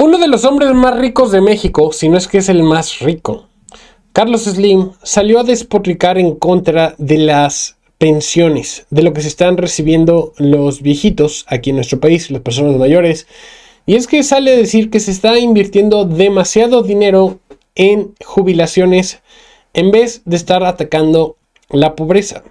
Uno de los hombres más ricos de México, si no es que es el más rico, Carlos Slim salió a despotricar en contra de las pensiones, de lo que se están recibiendo los viejitos aquí en nuestro país, las personas mayores. Y es que sale a decir que se está invirtiendo demasiado dinero en jubilaciones en vez de estar atacando la pobreza.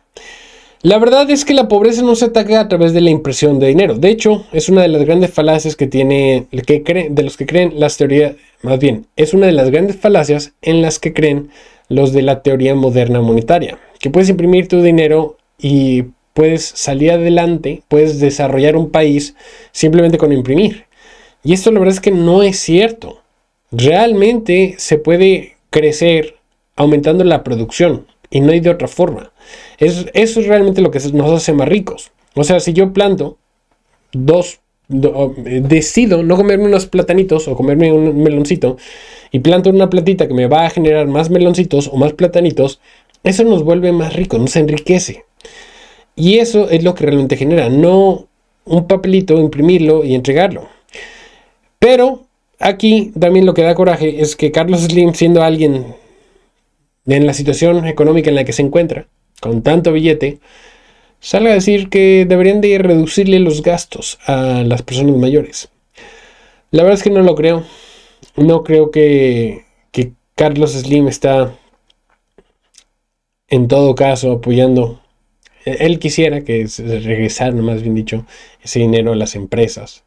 La verdad es que la pobreza no se ataca a través de la impresión de dinero. De hecho, es una de las grandes falacias que tiene, que de los que creen las teorías, más bien, es una de las grandes falacias en las que creen los de la teoría moderna monetaria. Que puedes imprimir tu dinero y puedes salir adelante, puedes desarrollar un país simplemente con imprimir. Y esto la verdad es que no es cierto. Realmente se puede crecer aumentando la producción y no hay de otra forma eso es realmente lo que nos hace más ricos. O sea, si yo planto dos, eh, decido no comerme unos platanitos o comerme un meloncito y planto una platita que me va a generar más meloncitos o más platanitos, eso nos vuelve más ricos, nos enriquece. Y eso es lo que realmente genera, no un papelito, imprimirlo y entregarlo. Pero aquí también lo que da coraje es que Carlos Slim, siendo alguien en la situación económica en la que se encuentra, con tanto billete, salga a decir que deberían de reducirle los gastos a las personas mayores. La verdad es que no lo creo. No creo que, que Carlos Slim está en todo caso apoyando. E-, él quisiera que regresaran, más bien dicho, ese dinero a las empresas.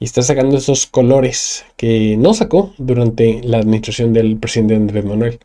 Y está sacando esos colores que no sacó durante la administración del presidente Andrés Manuel.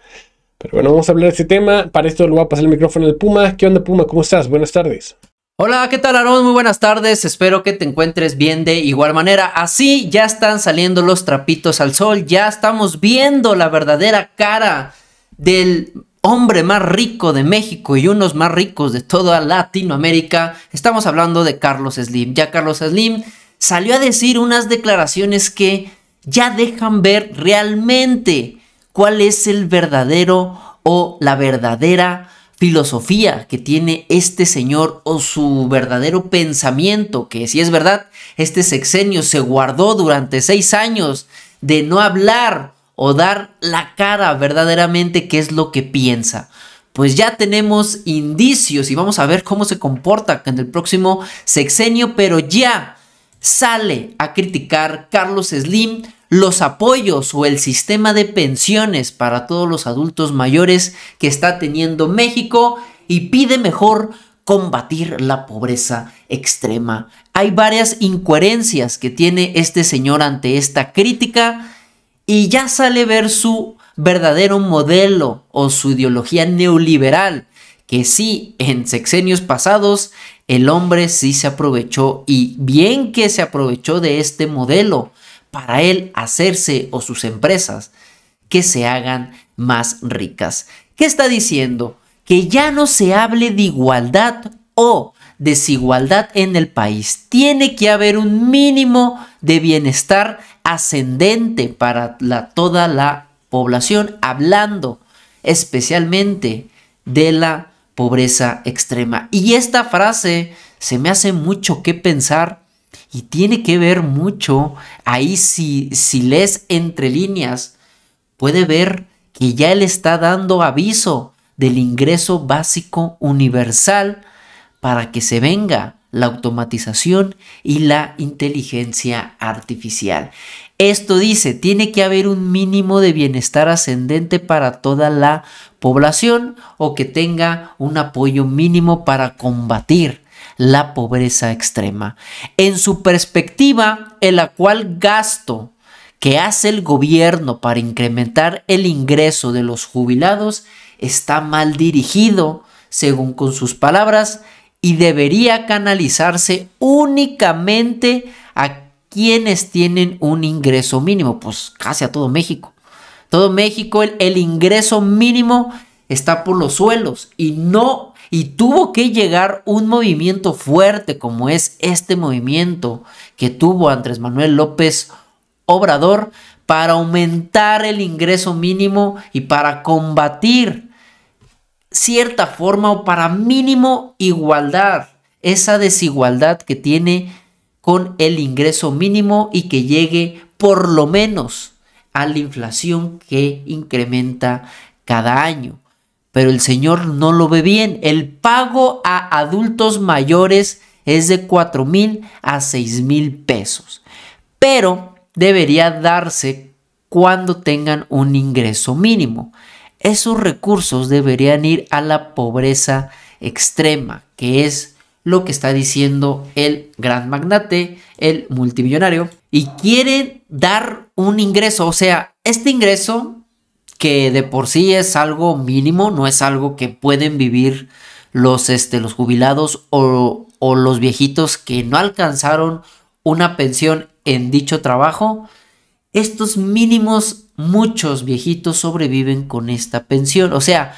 Pero bueno, vamos a hablar de este tema. Para esto le voy a pasar el micrófono al Puma. ¿Qué onda, Puma? ¿Cómo estás? Buenas tardes. Hola, ¿qué tal, Aaron? Muy buenas tardes. Espero que te encuentres bien de igual manera. Así ya están saliendo los trapitos al sol. Ya estamos viendo la verdadera cara del hombre más rico de México y unos más ricos de toda Latinoamérica. Estamos hablando de Carlos Slim. Ya Carlos Slim salió a decir unas declaraciones que ya dejan ver realmente cuál es el verdadero o la verdadera filosofía que tiene este señor o su verdadero pensamiento, que si es verdad, este sexenio se guardó durante seis años de no hablar o dar la cara verdaderamente qué es lo que piensa. Pues ya tenemos indicios y vamos a ver cómo se comporta en el próximo sexenio, pero ya sale a criticar Carlos Slim los apoyos o el sistema de pensiones para todos los adultos mayores que está teniendo México y pide mejor combatir la pobreza extrema. Hay varias incoherencias que tiene este señor ante esta crítica y ya sale ver su verdadero modelo o su ideología neoliberal, que sí, en sexenios pasados el hombre sí se aprovechó y bien que se aprovechó de este modelo para él hacerse o sus empresas que se hagan más ricas. ¿Qué está diciendo? Que ya no se hable de igualdad o desigualdad en el país. Tiene que haber un mínimo de bienestar ascendente para toda la población, hablando especialmente de la pobreza extrema. Y esta frase se me hace mucho que pensar y tiene que ver mucho, ahí si, si lees entre líneas, puede ver que ya él está dando aviso del ingreso básico universal para que se venga la automatización y la inteligencia artificial. Esto dice, tiene que haber un mínimo de bienestar ascendente para toda la población o que tenga un apoyo mínimo para combatir la pobreza extrema. En su perspectiva, el actual gasto que hace el gobierno para incrementar el ingreso de los jubilados está mal dirigido, según con sus palabras, y debería canalizarse únicamente a quienes tienen un ingreso mínimo, pues casi a todo México. Todo México, el, el ingreso mínimo está por los suelos y no y tuvo que llegar un movimiento fuerte como es este movimiento que tuvo Andrés Manuel López Obrador para aumentar el ingreso mínimo y para combatir cierta forma o para mínimo igualdad, esa desigualdad que tiene con el ingreso mínimo y que llegue por lo menos a la inflación que incrementa cada año pero el señor no lo ve bien. El pago a adultos mayores es de 4 mil a 6 mil pesos, pero debería darse cuando tengan un ingreso mínimo. Esos recursos deberían ir a la pobreza extrema, que es lo que está diciendo el gran magnate, el multimillonario, y quieren dar un ingreso, o sea, este ingreso que de por sí es algo mínimo, no es algo que pueden vivir los, este, los jubilados o, los viejitos que no alcanzaron una pensión en dicho trabajo, estos mínimos, muchos viejitos sobreviven con esta pensión. O sea,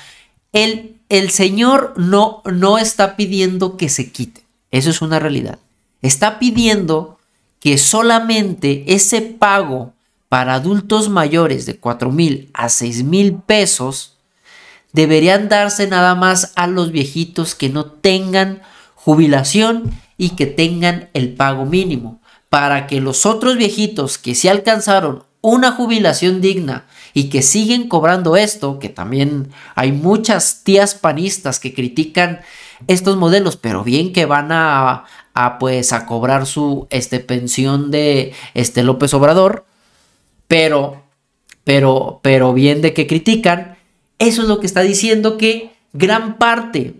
el, el Señor no, no está pidiendo que se quite. Eso es una realidad. Está pidiendo que solamente ese pago para adultos mayores de 4 mil a 6 mil pesos deberían darse nada más a los viejitos que no tengan jubilación y que tengan el pago mínimo para que los otros viejitos que sí alcanzaron una jubilación digna y que siguen cobrando esto, que también hay muchas tías panistas que critican estos modelos, pero bien que van a, a pues a cobrar su este, pensión de este López Obrador, pero, pero, pero bien de que critican, eso es lo que está diciendo que gran parte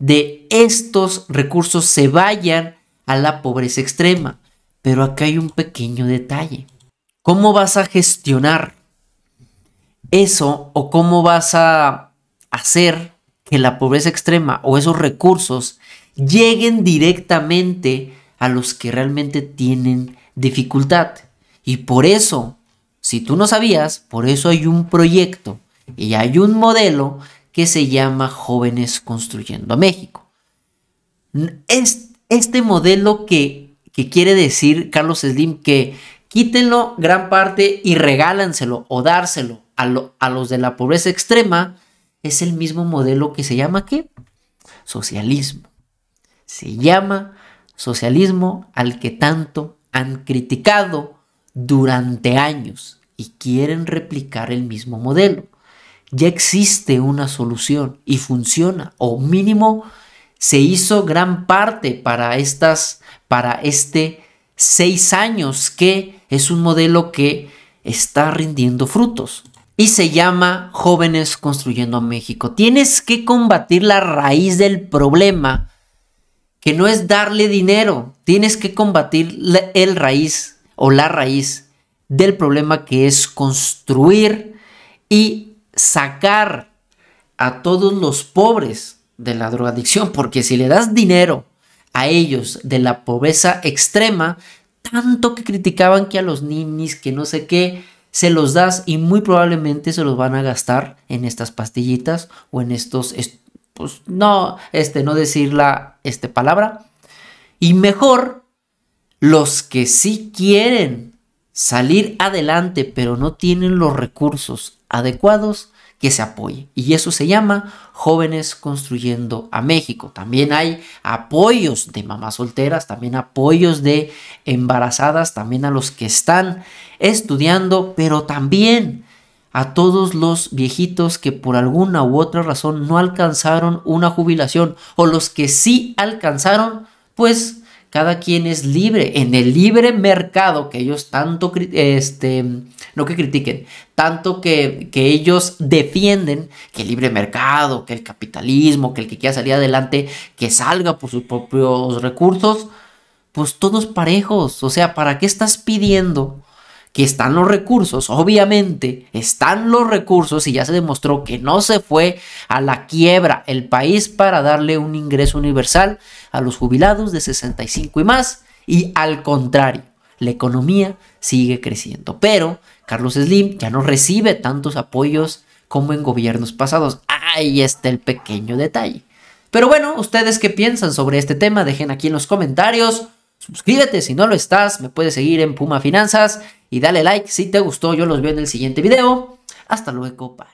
de estos recursos se vayan a la pobreza extrema. Pero acá hay un pequeño detalle. ¿Cómo vas a gestionar eso o cómo vas a hacer que la pobreza extrema o esos recursos lleguen directamente a los que realmente tienen dificultad? Y por eso si tú no sabías, por eso hay un proyecto y hay un modelo que se llama Jóvenes Construyendo México. este modelo que, quiere decir Carlos Slim que quítenlo gran parte y regálanselo o dárselo a, a, los de la pobreza extrema, es el mismo modelo que se llama ¿qué? Socialismo. Se llama socialismo al que tanto han criticado durante años y quieren replicar el mismo modelo. Ya existe una solución y funciona, o mínimo se hizo gran parte para estas, para este seis años que es un modelo que está rindiendo frutos y se llama Jóvenes Construyendo México. Tienes que combatir la raíz del problema, que no es darle dinero, tienes que combatir el raíz o la raíz del problema que es construir y sacar a todos los pobres de la drogadicción, porque si le das dinero a ellos de la pobreza extrema, tanto que criticaban que a los ninis, que no sé qué, se los das y muy probablemente se los van a gastar en estas pastillitas o en estos, pues no, este, no decir la este, palabra. Y mejor los que sí quieren salir adelante pero no tienen los recursos adecuados que se apoyen. Y eso se llama Jóvenes Construyendo a México. También hay apoyos de mamás solteras, también apoyos de embarazadas, también a los que están estudiando, pero también a todos los viejitos que por alguna u otra razón no alcanzaron una jubilación o los que sí alcanzaron, pues cada quien es libre en el libre mercado que ellos tanto, este, no que critiquen, tanto que, que, ellos defienden que el libre mercado, que el capitalismo, que el que quiera salir adelante, que salga por sus propios recursos, pues todos parejos. O sea, ¿para qué estás pidiendo que están los recursos, obviamente están los recursos y ya se demostró que no se fue a la quiebra el país para darle un ingreso universal a los jubilados de 65 y más y al contrario, la economía sigue creciendo. Pero Carlos Slim ya no recibe tantos apoyos como en gobiernos pasados. Ahí está el pequeño detalle. Pero bueno, ¿ustedes qué piensan sobre este tema? Dejen aquí en los comentarios. Suscríbete si no lo estás, me puedes seguir en Puma Finanzas y dale like si te gustó. Yo los veo en el siguiente video. Hasta luego, pa.